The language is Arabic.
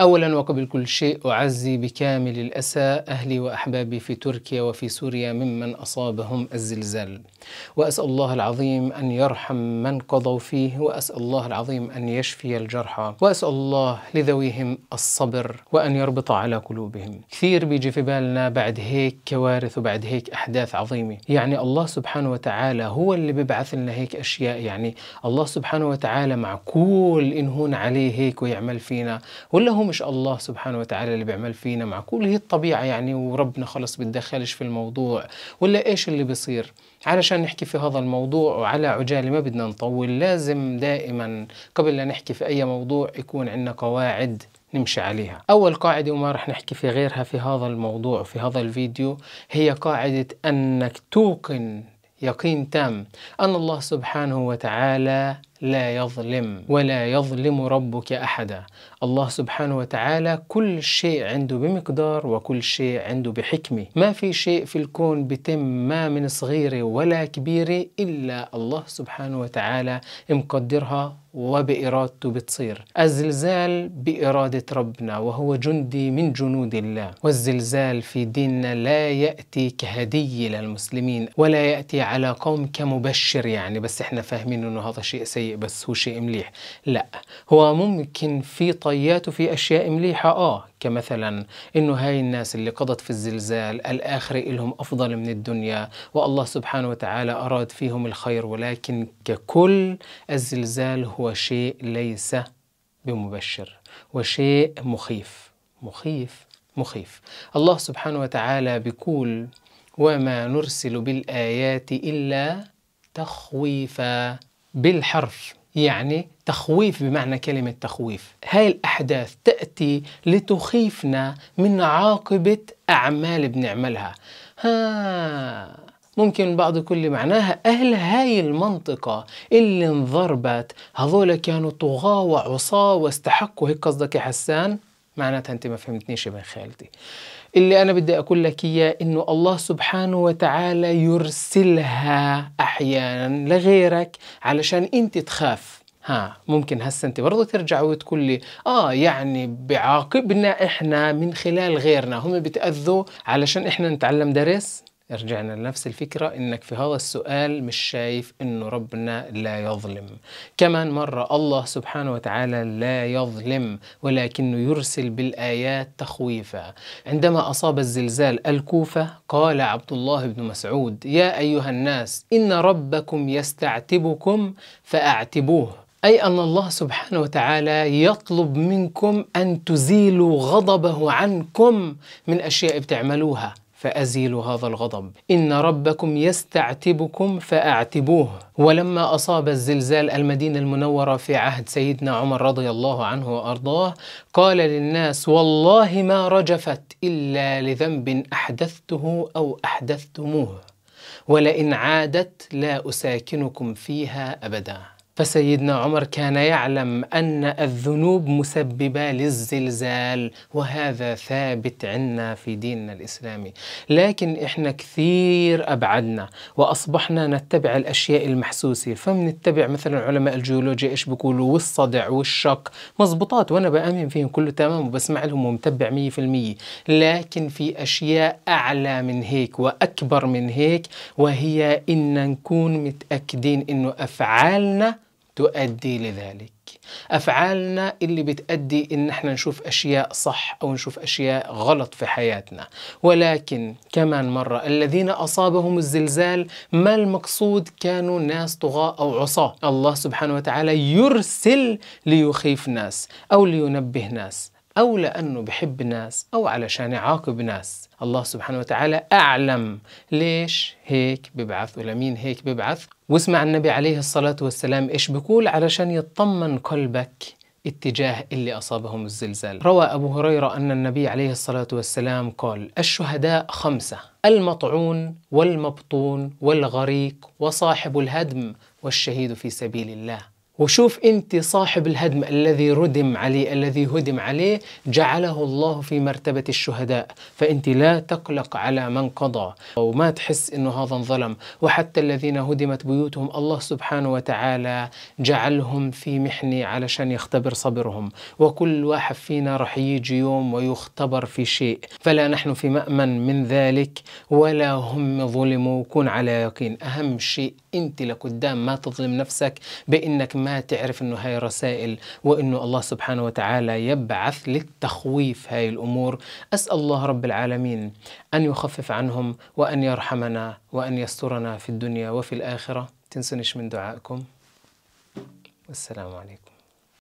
أولا وقبل كل شيء أعزي بكامل الأسى أهلي وأحبابي في تركيا وفي سوريا ممن أصابهم الزلزال وأسأل الله العظيم أن يرحم من قضوا فيه وأسأل الله العظيم أن يشفي الجرحى وأسأل الله لذويهم الصبر وأن يربط على قلوبهم كثير بيجي في بالنا بعد هيك كوارث وبعد هيك أحداث عظيمة يعني الله سبحانه وتعالى هو اللي بيبعث لنا هيك أشياء يعني الله سبحانه وتعالى معقول كل هون عليه هيك ويعمل فينا ولا هو مش الله سبحانه وتعالى اللي بيعمل فينا معقول هي الطبيعة يعني وربنا خلص بتدخلش في الموضوع ولا إيش اللي بيصير علشان نحكي في هذا الموضوع وعلى عجالة ما بدنا نطول لازم دائما قبل لا نحكي في أي موضوع يكون عندنا قواعد نمشي عليها أول قاعدة وما رح نحكي في غيرها في هذا الموضوع في هذا الفيديو هي قاعدة أنك توقن يقين تام أن الله سبحانه وتعالى لا يظلم ولا يظلم ربك احدا الله سبحانه وتعالى كل شيء عنده بمقدار وكل شيء عنده بحكمه ما في شيء في الكون بتم ما من صغيره ولا كبيره الا الله سبحانه وتعالى مقدرها وبإرادته بتصير الزلزال بإرادة ربنا وهو جندي من جنود الله والزلزال في ديننا لا يأتي كهدية للمسلمين ولا يأتي على قوم كمبشر يعني بس احنا فاهمين انه هذا شيء سيء بس هو شيء مليح لا هو ممكن في طيات وفي أشياء مليحة آه كمثلا انه هاي الناس اللي قضت في الزلزال الاخره لهم افضل من الدنيا والله سبحانه وتعالى اراد فيهم الخير ولكن ككل الزلزال هو شيء ليس بمبشر وشيء مخيف مخيف مخيف الله سبحانه وتعالى بيقول وما نرسل بالايات الا تخويفا بالحرف يعني تخويف بمعنى كلمة تخويف هاي الأحداث تأتي لتخيفنا من عاقبة أعمال بنعملها ها ممكن البعض يقول لي معناها أهل هاي المنطقة اللي انضربت هذول كانوا طغاة وعصاة واستحقوا هيك قصدك يا حسان معناتها أنت ما فهمتنيش يا ابن خالتي اللي أنا بدي أقول لك إياه إنه الله سبحانه وتعالى يرسلها أحيانا لغيرك علشان أنت تخاف ها ممكن هسه انت برضه ترجع وتقول لي اه يعني بيعاقبنا احنا من خلال غيرنا هم بتاذوا علشان احنا نتعلم درس رجعنا لنفس الفكرة إنك في هذا السؤال مش شايف إنه ربنا لا يظلم كمان مرة الله سبحانه وتعالى لا يظلم ولكنه يرسل بالآيات تخويفا عندما أصاب الزلزال الكوفة قال عبد الله بن مسعود يا أيها الناس إن ربكم يستعتبكم فأعتبوه أي أن الله سبحانه وتعالى يطلب منكم أن تزيلوا غضبه عنكم من أشياء بتعملوها فأزيلوا هذا الغضب إن ربكم يستعتبكم فأعتبوه ولما أصاب الزلزال المدينة المنورة في عهد سيدنا عمر رضي الله عنه وأرضاه قال للناس والله ما رجفت إلا لذنب أحدثته أو أحدثتموه ولئن عادت لا أساكنكم فيها أبداً فسيدنا عمر كان يعلم ان الذنوب مسببه للزلزال وهذا ثابت عنا في ديننا الاسلامي لكن احنا كثير ابعدنا واصبحنا نتبع الاشياء المحسوسه فمنتبع مثلا علماء الجيولوجيا ايش بيقولوا والصدع والشق مزبوطات وانا بامن فيهم كله تمام وبسمع لهم ومتبع 100% لكن في اشياء اعلى من هيك واكبر من هيك وهي ان نكون متاكدين انه افعالنا تؤدي لذلك أفعالنا اللي بتأدي إن احنا نشوف أشياء صح أو نشوف أشياء غلط في حياتنا ولكن كمان مرة الذين أصابهم الزلزال ما المقصود كانوا ناس طغاة أو عصاة الله سبحانه وتعالى يرسل ليخيف ناس أو لينبه ناس أو لأنه بحب ناس أو علشان يعاقب ناس الله سبحانه وتعالى أعلم ليش هيك ببعث ولمين هيك ببعث واسمع النبي عليه الصلاة والسلام إيش بقول علشان يطمن قلبك اتجاه اللي أصابهم الزلزال روى أبو هريرة أن النبي عليه الصلاة والسلام قال الشهداء خمسة المطعون والمبطون والغريق وصاحب الهدم والشهيد في سبيل الله وشوف انت صاحب الهدم الذي ردم عليه الذي هدم عليه جعله الله في مرتبه الشهداء فانت لا تقلق على من قضى وما تحس انه هذا انظلم وحتى الذين هدمت بيوتهم الله سبحانه وتعالى جعلهم في محنه علشان يختبر صبرهم وكل واحد فينا رح يجي يوم ويختبر في شيء فلا نحن في مامن من ذلك ولا هم ظلموا كن على يقين اهم شيء انت لقدام ما تظلم نفسك بانك ما تعرف انه هاي رسائل وانه الله سبحانه وتعالى يبعث للتخويف هاي الامور اسال الله رب العالمين ان يخفف عنهم وان يرحمنا وان يسترنا في الدنيا وفي الاخره تنسونش من دعائكم والسلام عليكم